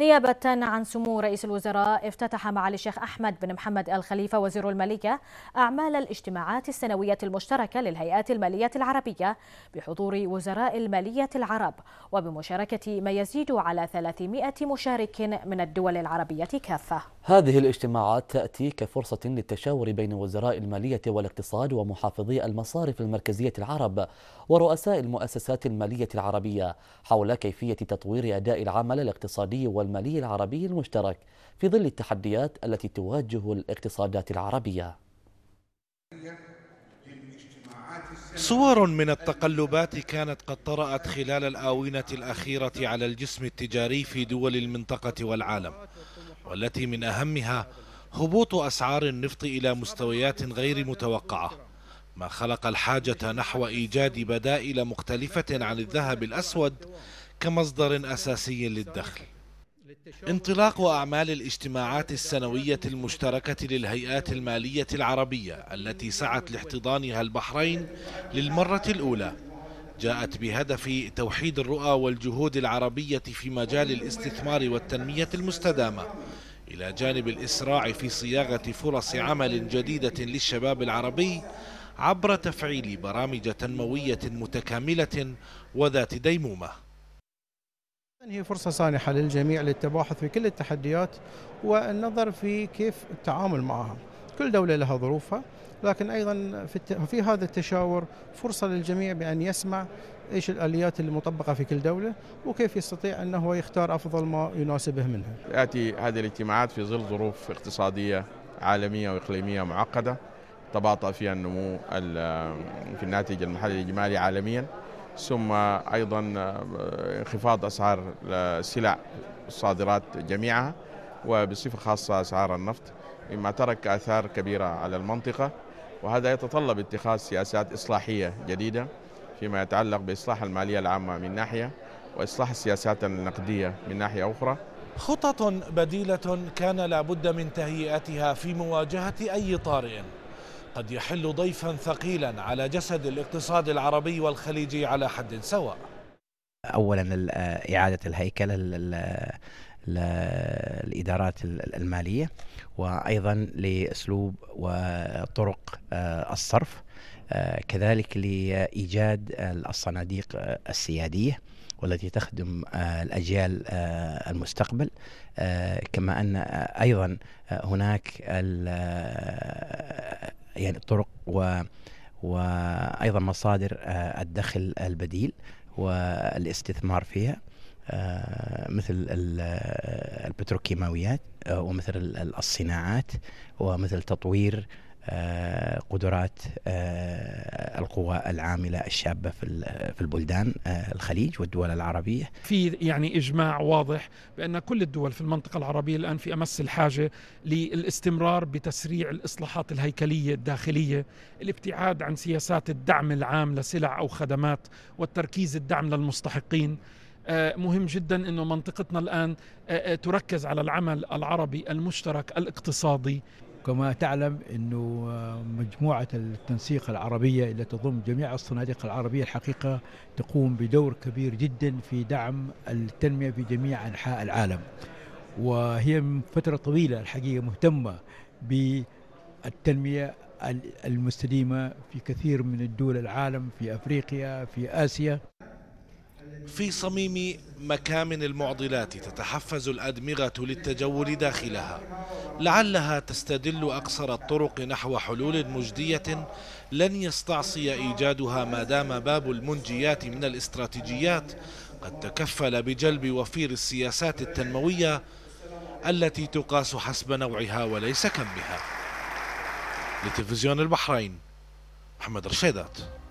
نيابة عن سمو رئيس الوزراء افتتح معالي الشيخ أحمد بن محمد الخليفة وزير المالية أعمال الاجتماعات السنوية المشتركة للهيئات المالية العربية بحضور وزراء المالية العرب وبمشاركة ما يزيد على 300 مشارك من الدول العربية كافة هذه الاجتماعات تأتي كفرصة للتشاور بين وزراء المالية والاقتصاد ومحافظي المصارف المركزية العرب ورؤساء المؤسسات المالية العربية حول كيفية تطوير أداء العمل الاقتصادي والمالي العربي المشترك في ظل التحديات التي تواجه الاقتصادات العربية. صور من التقلبات كانت قد طرأت خلال الآونة الأخيرة على الجسم التجاري في دول المنطقة والعالم والتي من أهمها هبوط أسعار النفط إلى مستويات غير متوقعة ما خلق الحاجة نحو إيجاد بدائل مختلفة عن الذهب الأسود كمصدر أساسي للدخل انطلاق أعمال الاجتماعات السنوية المشتركة للهيئات المالية العربية التي سعت لاحتضانها البحرين للمرة الأولى جاءت بهدف توحيد الرؤى والجهود العربية في مجال الاستثمار والتنمية المستدامة إلى جانب الإسراع في صياغة فرص عمل جديدة للشباب العربي عبر تفعيل برامج تنموية متكاملة وذات ديمومة هي فرصة سانحة للجميع للتباحث في كل التحديات والنظر في كيف التعامل معها كل دولة لها ظروفها لكن أيضا في, في هذا التشاور فرصة للجميع بأن يسمع ايش الاليات المطبقه في كل دوله وكيف يستطيع انه هو يختار افضل ما يناسبه منها. يأتي هذه الاجتماعات في ظل ظروف اقتصاديه عالميه واقليميه معقده تباطا فيها النمو في الناتج المحلي الاجمالي عالميا ثم ايضا انخفاض اسعار السلع الصادرات جميعها وبصفه خاصه اسعار النفط. مما ترك آثار كبيرة على المنطقة وهذا يتطلب اتخاذ سياسات إصلاحية جديدة فيما يتعلق بإصلاح المالية العامة من ناحية وإصلاح السياسات النقدية من ناحية أخرى خطط بديلة كان لابد من تهيئتها في مواجهة أي طارئ قد يحل ضيفا ثقيلا على جسد الاقتصاد العربي والخليجي على حد سواء اولا اعاده الهيكله للادارات الماليه وايضا لاسلوب وطرق آه، الصرف آه، كذلك لايجاد الصناديق آه، السياديه والتي تخدم الاجيال المستقبل كما ان ايضا هناك يعني طرق و وايضا مصادر الدخل البديل والاستثمار فيها آه، مثل آه، البتروكيماويات آه، ومثل الصناعات ومثل تطوير قدرات القوى العامله الشابه في البلدان الخليج والدول العربيه. في يعني اجماع واضح بان كل الدول في المنطقه العربيه الان في امس الحاجه للاستمرار بتسريع الاصلاحات الهيكليه الداخليه، الابتعاد عن سياسات الدعم العام لسلع او خدمات والتركيز الدعم للمستحقين. آه، مهم جدا انه منطقتنا الان آه، آه، تركز على العمل العربي المشترك الاقتصادي كما تعلم انه مجموعه التنسيق العربيه التي تضم جميع الصناديق العربيه الحقيقه تقوم بدور كبير جدا في دعم التنميه في جميع انحاء العالم. وهي من فتره طويله الحقيقه مهتمه بالتنميه المستديمه في كثير من الدول العالم في افريقيا في اسيا في صميم مكامن المعضلات تتحفز الأدمغة للتجول داخلها لعلها تستدل أقصر الطرق نحو حلول مجدية لن يستعصي إيجادها ما دام باب المنجيات من الاستراتيجيات قد تكفل بجلب وفير السياسات التنموية التي تقاس حسب نوعها وليس كمها لتلفزيون البحرين محمد رشيدات